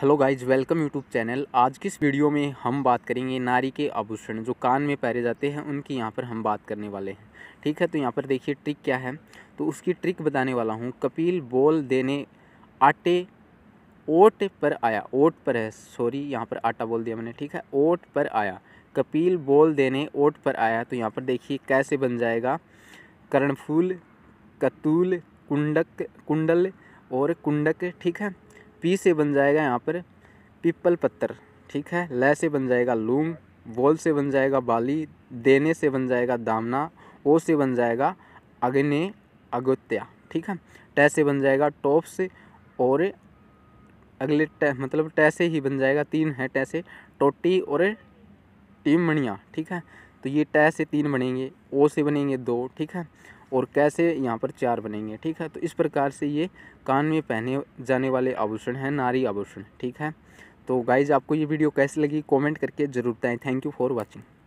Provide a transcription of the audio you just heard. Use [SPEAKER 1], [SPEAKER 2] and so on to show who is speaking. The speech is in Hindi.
[SPEAKER 1] hello guys welcome YouTube channel आज की इस वीडियो में हम बात करेंगे नारी के आभूषण जो कान में पहरे जाते हैं उनकी यहाँ पर हम बात करने वाले हैं ठीक है तो यहाँ पर देखिए ट्रिक क्या है तो उसकी ट्रिक बताने वाला हूँ कपिल बोल देने आटे ओट पर आया ओट पर है सॉरी यहाँ पर आटा बोल दिया मैंने ठीक है ओट पर आया कपिल बोल देने ओट पर आया तो यहाँ पर देखिए कैसे बन जाएगा कर्णफूल कतूल कुंडक कुंडल और कुंडक ठीक है पी से बन जाएगा यहाँ पर पीपल पत्थर ठीक है लय से बन जाएगा लूम वोल से बन जाएगा बाली देने से बन जाएगा दामना ओ से बन जाएगा अग्नि अगोत्या ठीक है टै से बन जाएगा टॉप से और अगले टै मतलब टै से ही बन जाएगा तीन है टै से टोटी और टीम मणिया ठीक है तो ये टै से तीन बनेंगे ओ से बनेंगे दो ठीक है और कैसे यहाँ पर चार बनेंगे ठीक है तो इस प्रकार से ये कान में पहने जाने वाले आभूषण हैं नारी आभूषण ठीक है तो गाइज आपको ये वीडियो कैसी लगी कमेंट करके ज़रूर बताएं थैंक यू फॉर वाचिंग